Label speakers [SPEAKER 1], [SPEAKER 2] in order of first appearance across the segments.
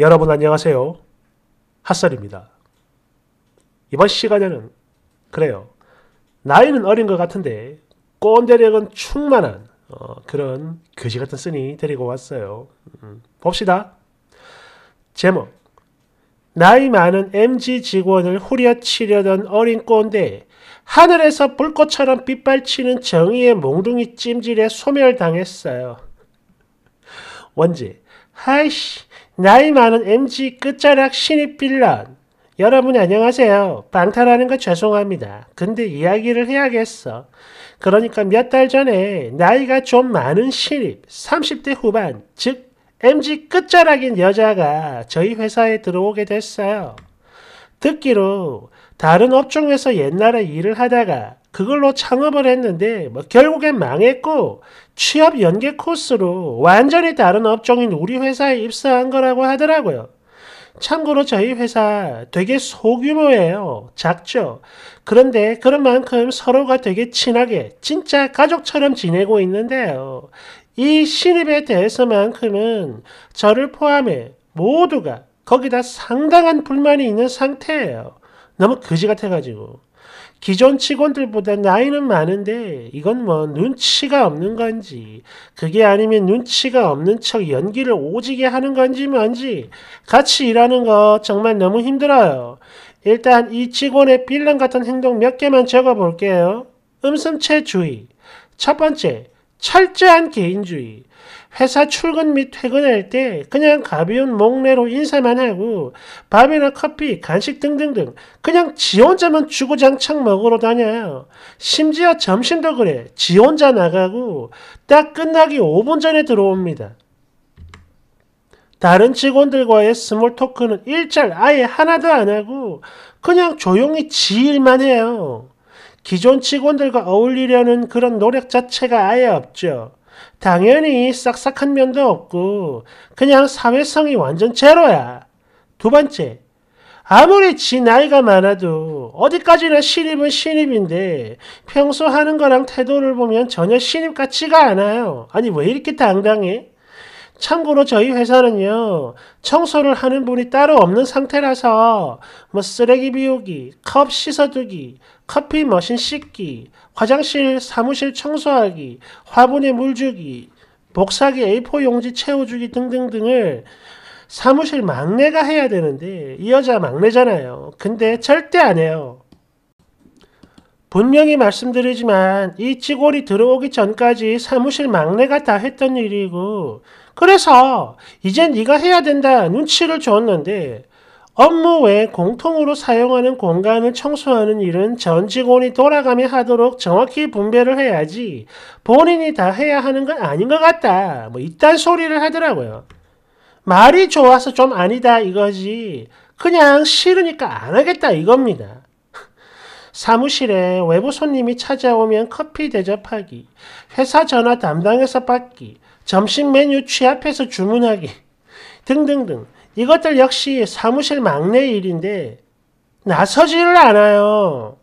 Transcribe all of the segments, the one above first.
[SPEAKER 1] 여러분 안녕하세요. 핫설입니다. 이번 시간에는 그래요. 나이는 어린 것 같은데 꼰대력은 충만한 어, 그런 교지 같은 쓰니 데리고 왔어요. 음, 봅시다. 제목 나이 많은 MG 직원을 후려치려던 어린 꼰대 하늘에서 불꽃처럼 빗발치는 정의의 몽둥이 찜질에 소멸당했어요. 원지 하이씨, 나이 많은 MG 끝자락 신입 빌런. 여러분 안녕하세요. 방탄하는거 죄송합니다. 근데 이야기를 해야겠어. 그러니까 몇 달 전에 나이가 좀 많은 신입, 30대 후반, 즉 MG 끝자락인 여자가 저희 회사에 들어오게 됐어요. 듣기로 다른 업종에서 옛날에 일을 하다가 그걸로 창업을 했는데 뭐 결국엔 망했고 취업 연계 코스로 완전히 다른 업종인 우리 회사에 입사한 거라고 하더라고요. 참고로 저희 회사 되게 소규모예요. 작죠. 그런데 그런 만큼 서로가 되게 친하게 진짜 가족처럼 지내고 있는데요. 이 신입에 대해서만큼은 저를 포함해 모두가 거기다 상당한 불만이 있는 상태예요. 너무 거지 같아가지고. 기존 직원들보다 나이는 많은데 이건 뭐 눈치가 없는 건지 그게 아니면 눈치가 없는 척 연기를 오지게 하는 건지 뭔지 같이 일하는 거 정말 너무 힘들어요. 일단 이 직원의 빌런 같은 행동 몇 개만 적어볼게요. 음성체 주의. 첫 번째, 철저한 개인주의. 회사 출근 및 퇴근할 때 그냥 가벼운 목례로 인사만 하고 밥이나 커피, 간식 등등등 그냥 지 혼자만 주구장창 먹으러 다녀요. 심지어 점심도 그래. 지 혼자 나가고 딱 끝나기 5분 전에 들어옵니다. 다른 직원들과의 스몰 토크는 일절 아예 하나도 안 하고 그냥 조용히 지 일만 해요. 기존 직원들과 어울리려는 그런 노력 자체가 아예 없죠. 당연히 싹싹한 면도 없고 그냥 사회성이 완전 제로야. 두 번째, 아무리 지 나이가 많아도 어디까지나 신입은 신입인데 평소 하는 거랑 태도를 보면 전혀 신입 같지가 않아요. 아니 왜 이렇게 당당해? 참고로 저희 회사는요, 청소를 하는 분이 따로 없는 상태라서, 뭐 쓰레기 비우기, 컵 씻어두기, 커피 머신 씻기, 화장실 사무실 청소하기, 화분에 물 주기, 복사기 A4 용지 채워주기 등등등을 사무실 막내가 해야 되는데, 이 여자 막내잖아요. 근데 절대 안 해요. 분명히 말씀드리지만 이 직원이 들어오기 전까지 사무실 막내가 다 했던 일이고 그래서 이제 네가 해야 된다 눈치를 줬는데 업무 외 공통으로 사용하는 공간을 청소하는 일은 전 직원이 돌아가며 하도록 정확히 분배를 해야지 본인이 다 해야 하는 건 아닌 것 같다. 뭐 이딴 소리를 하더라고요. 말이 좋아서 좀 아니다 이거지 그냥 싫으니까 안 하겠다 이겁니다. 사무실에 외부 손님이 찾아오면 커피 대접하기, 회사 전화 담당해서 받기, 점심 메뉴 취합해서 주문하기 등등등 이것들 역시 사무실 막내 일인데 나서지를 않아요.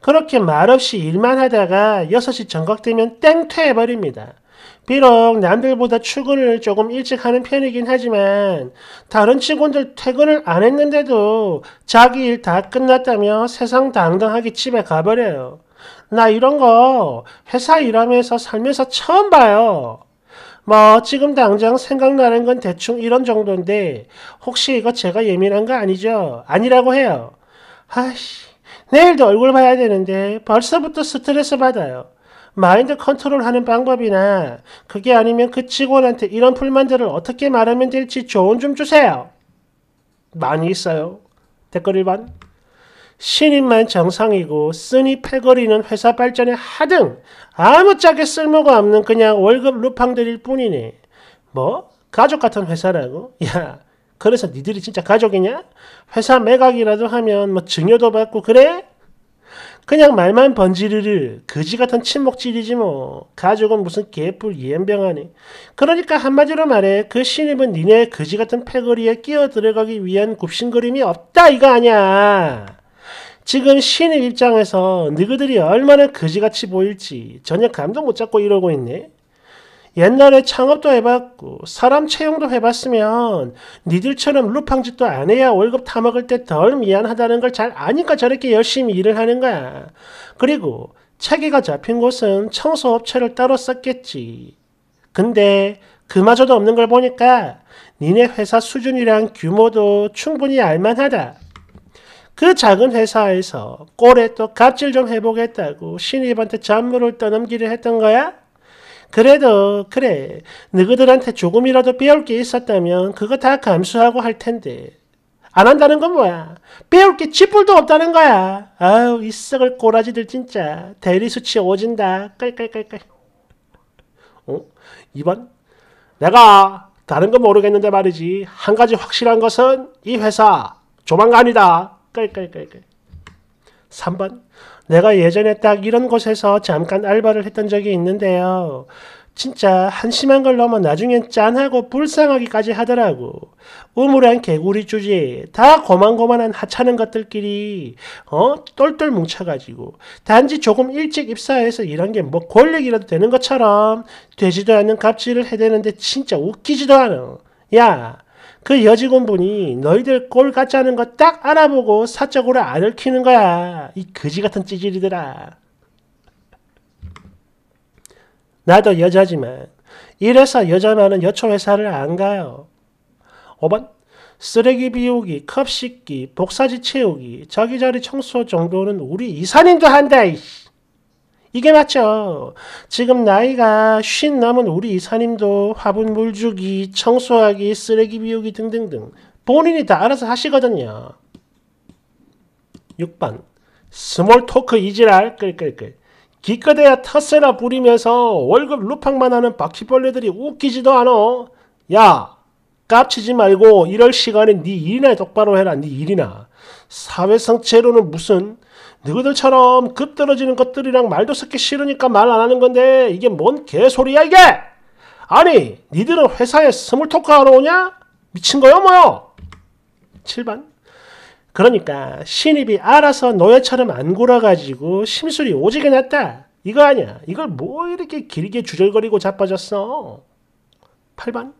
[SPEAKER 1] 그렇게 말없이 일만 하다가 6시 정각되면 땡퇴해버립니다. 비록 남들보다 출근을 조금 일찍 하는 편이긴 하지만 다른 직원들 퇴근을 안 했는데도 자기 일 다 끝났다며 세상 당당하게 집에 가버려요. 나 이런 거 회사 일하면서 살면서 처음 봐요. 뭐 지금 당장 생각나는 건 대충 이런 정도인데 혹시 이거 제가 예민한 거 아니죠? 아니라고 해요. 아씨 내일도 얼굴 봐야 되는데 벌써부터 스트레스 받아요. 마인드 컨트롤하는 방법이나 그게 아니면 그 직원한테 이런 불만들을 어떻게 말하면 될지 조언 좀 주세요. 많이 있어요. 댓글 1번. 신입만 정상이고 쓰니 패거리는 회사 발전에 하등 아무짝에 쓸모가 없는 그냥 월급 루팡들일 뿐이네. 뭐? 가족 같은 회사라고? 야, 그래서 니들이 진짜 가족이냐? 회사 매각이라도 하면 뭐 증여도 받고 그래? 그냥 말만 번지르르 거지 같은 침묵질이지 뭐 가족은 무슨 개뿔 이엠병하니 그러니까 한마디로 말해 그 신입은 니네 거지 같은 패거리에 끼어 들어가기 위한 굽신거림이 없다 이거 아니야 지금 신의 입장에서 너희들이 얼마나 거지같이 보일지 전혀 감도 못 잡고 이러고 있네. 옛날에 창업도 해봤고 사람 채용도 해봤으면 니들처럼 루팡짓도 안 해야 월급 타먹을 때 덜 미안하다는 걸 잘 아니까 저렇게 열심히 일을 하는 거야. 그리고 체계가 잡힌 곳은 청소업체를 따로 썼겠지. 근데 그마저도 없는 걸 보니까 니네 회사 수준이랑 규모도 충분히 알만하다. 그 작은 회사에서 꼴에 또 갑질 좀 해보겠다고 신입한테 잔물을 떠넘기를 했던 거야? 그래도 그래 너희들한테 조금이라도 배울 게 있었다면 그거 다 감수하고 할 텐데 안 한다는 건 뭐야? 배울 게 쥐뿔도 없다는 거야. 아우이 썩을 꼬라지들 진짜 대리 수치 오진다. 깔깔깔깔. 어? 이번 내가 다른 건 모르겠는데 말이지 한 가지 확실한 것은 이 회사 조만간이다. 끌끌끌끌. 3번. 내가 예전에 딱 이런 곳에서 잠깐 알바를 했던 적이 있는데요. 진짜 한심한 걸 넘어 나중엔 짠하고 불쌍하기까지 하더라고. 우물한 개구리 주제다 고만고만한 하찮은 것들끼리 어 똘똘 뭉쳐가지고 단지 조금 일찍 입사해서 이런 게 뭐 권력이라도 되는 것처럼 되지도 않는 갑질을 해대는데 진짜 웃기지도 않아. 야그 여직원분이 너희들 꼴 같지 않은 거 딱 알아보고 사적으로 안읽히는 거야. 이 거지 같은 찌질이더라. 나도 여자지만 이래서 여자만은 여초 회사를 안 가요. 5번 쓰레기 비우기, 컵 씻기, 복사지 채우기, 자기 자리 청소 정도는 우리 이사님도 한다. 이씨. 이게 맞죠. 지금 나이가 쉰 남은 우리 이사님도 화분 물 주기, 청소하기, 쓰레기 비우기 등등등 본인이 다 알아서 하시거든요. 6번 스몰 토크 이지랄 끌끌끌 기껏해야 터세나 부리면서 월급 루팡만 하는 바퀴벌레들이 웃기지도 않어. 야 깝치지 말고 이럴 시간에 네 일이나 똑바로 해라. 네 일이나. 사회성체로는 무슨 너희들처럼 급 떨어지는 것들이랑 말도 섞기 싫으니까 말 안 하는 건데 이게 뭔 개소리야 이게! 아니 니들은 회사에 스몰 토크 하러 오냐? 미친 거요 뭐요? 7번 그러니까 신입이 알아서 노예처럼 안 굴어가지고 심술이 오지게 났다. 이거 아니야. 이걸 뭐 이렇게 길게 주절거리고 자빠졌어. 8번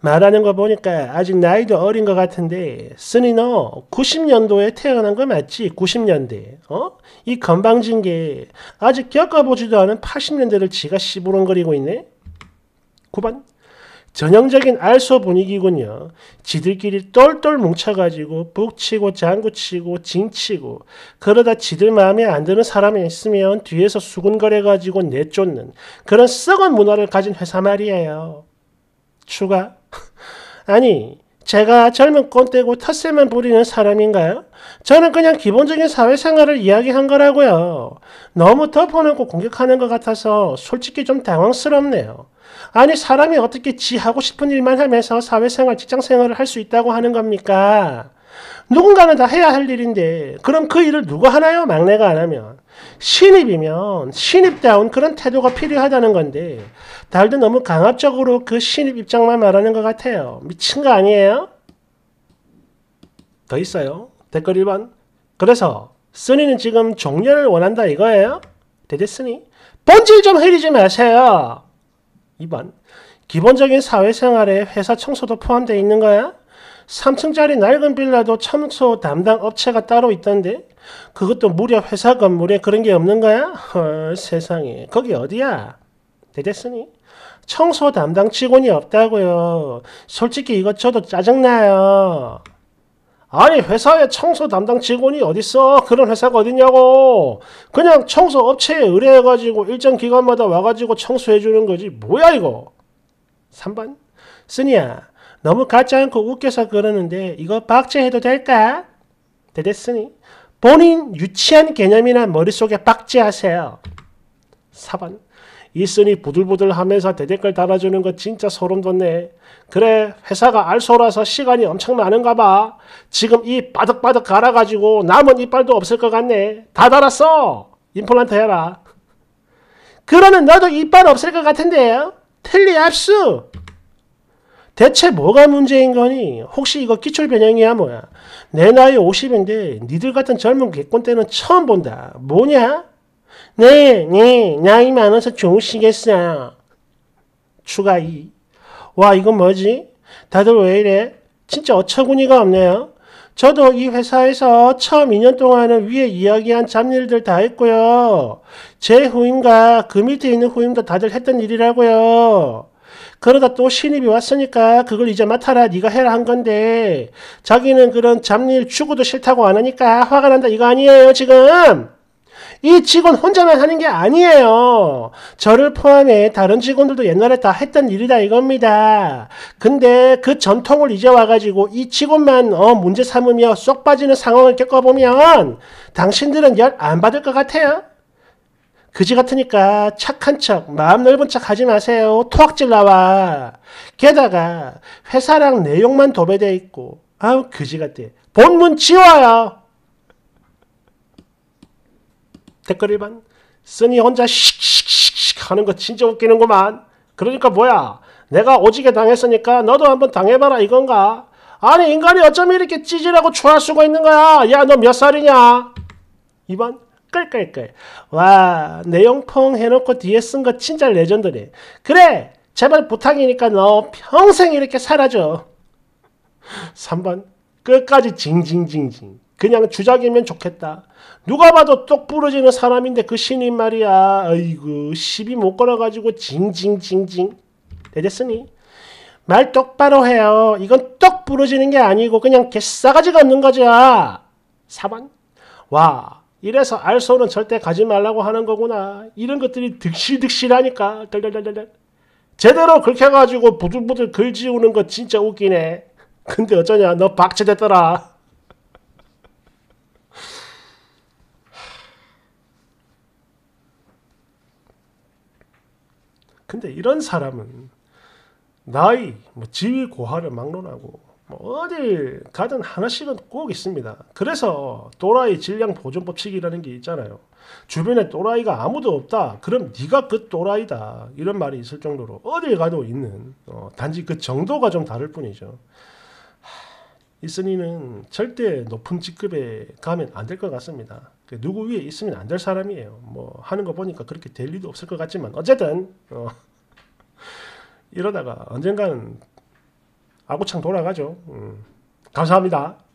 [SPEAKER 1] 말하는 거 보니까 아직 나이도 어린 것 같은데, 쓰니너 90년도에 태어난 거 맞지? 90년대. 어? 이 건방진 게 아직 겪어보지도 않은 80년대를 지가 시부렁거리고 있네? 9번. 전형적인 알소 분위기군요. 지들끼리 똘똘 뭉쳐가지고 북치고 장구치고 징치고 그러다 지들 마음에 안 드는 사람이 있으면 뒤에서 수군거려가지고 내쫓는 그런 썩은 문화를 가진 회사 말이에요. 추가 아니, 제가 젊은 꼰대고 텃세만 부리는 사람인가요? 저는 그냥 기본적인 사회생활을 이야기한 거라고요. 너무 덮어놓고 공격하는 것 같아서 솔직히 좀 당황스럽네요. 아니 사람이 어떻게 지 하고 싶은 일만 하면서 사회생활, 직장생활을 할 수 있다고 하는 겁니까? 누군가는 다 해야 할 일인데 그럼 그 일을 누가 하나요? 막내가 안 하면. 신입이면 신입다운 그런 태도가 필요하다는 건데 다들 너무 강압적으로 그 신입 입장만 말하는 것 같아요. 미친 거 아니에요? 더 있어요. 댓글 1번. 그래서 쓰니는 지금 종료를 원한다 이거예요? 대대쓰니? 본질 좀 흐리지 마세요. 2번. 기본적인 사회생활에 회사 청소도 포함되어 있는 거야? 3층짜리 낡은 빌라도 청소 담당 업체가 따로 있던데 그것도 무려 회사 건물에 그런 게 없는 거야? 헐, 세상에 거기 어디야? 대대으니 청소 담당 직원이 없다고요. 솔직히 이것 저도 짜증나요. 아니 회사에 청소 담당 직원이 어딨어? 그런 회사가 어딨냐고. 그냥 청소 업체에 의뢰해가지고 일정 기간마다 와가지고 청소해주는 거지. 뭐야 이거. 3번. 쓰니야 너무 같지 않고 웃겨서 그러는데 이거 박제해도 될까? 대댔으니 본인 유치한 개념이나 머릿속에 박제하세요. 4번 이슨이 부들부들하면서 대댓글 달아주는 거 진짜 소름 돋네. 그래 회사가 알소라서 시간이 엄청 많은가 봐. 지금 이 바득바득 갈아가지고 남은 이빨도 없을 것 같네. 다 달았어. 임플란트 해라. 그러면 너도 이빨 없을 것 같은데요? 틀리 압수. 대체 뭐가 문제인 거니? 혹시 이거 기출 변형이야 뭐야? 내 나이 50인데 니들 같은 젊은 개꼰 때는 처음 본다. 뭐냐? 네, 네, 나이 많아서 좋으시겠어요. 추가 2. 와, 이건 뭐지? 다들 왜 이래? 진짜 어처구니가 없네요. 저도 이 회사에서 처음 2년 동안은 위에 이야기한 잡일들 다 했고요. 제 후임과 그 밑에 있는 후임도 다들 했던 일이라고요. 그러다 또 신입이 왔으니까 그걸 이제 맡아라 네가 해라 한 건데 자기는 그런 잡일 추구도 싫다고 안 하니까 화가 난다 이거 아니에요 지금 이 직원 혼자만 하는 게 아니에요. 저를 포함해 다른 직원들도 옛날에 다 했던 일이다 이겁니다. 근데 그 전통을 이제 와가지고 이 직원만 어 문제 삼으며 쏙 빠지는 상황을 겪어보면 당신들은 열 안 받을 것 같아요. 그지 같으니까 착한 척, 마음 넓은 척 하지 마세요. 토악질 나와. 게다가 회사랑 내용만 도배되어 있고 아우 그지 같아. 본문 지워요. 댓글 1번 쓰니 혼자 씩씩씩 하는 거 진짜 웃기는구만. 그러니까 뭐야? 내가 오지게 당했으니까 너도 한번 당해봐라 이건가? 아니 인간이 어쩜 이렇게 찌질하고 초할 수가 있는 거야? 야 너 몇 살이냐? 2번 끌끌끌. 와, 내용펑 해놓고 뒤에 쓴 거 진짜 레전드네. 그래! 제발 부탁이니까 너 평생 이렇게 살아줘. 3번. 끝까지 징징징징. 그냥 주작이면 좋겠다. 누가 봐도 똑 부러지는 사람인데 그 신인 말이야. 아이고, 시비 못 걸어가지고 징징징징. 되겠으니? 말 똑바로 해요. 이건 똑 부러지는 게 아니고 그냥 개싸가지가 없는 거죠. 4번. 와, 이래서 알소는 절대 가지 말라고 하는 거구나. 이런 것들이 득실득실하니까. 덜덜덜덜. 제대로 긁혀가지고 부들부들 글지우는 거 진짜 웃기네. 근데 어쩌냐, 너 박제됐더라. 근데 이런 사람은 나이, 뭐 지위 고하를 막론하고 뭐 어딜 가든 하나씩은 꼭 있습니다. 그래서 또라이 질량 보존 법칙이라는 게 있잖아요. 주변에 또라이가 아무도 없다. 그럼 네가 그 또라이다. 이런 말이 있을 정도로 어딜 가도 있는 어, 단지 그 정도가 좀 다를 뿐이죠. 이순이는 절대 높은 직급에 가면 안 될 것 같습니다. 그 누구 위에 있으면 안 될 사람이에요. 뭐 하는 거 보니까 그렇게 될 리도 없을 것 같지만 어쨌든 어, 이러다가 언젠가는 아구창 돌아가죠. 음. 감사합니다.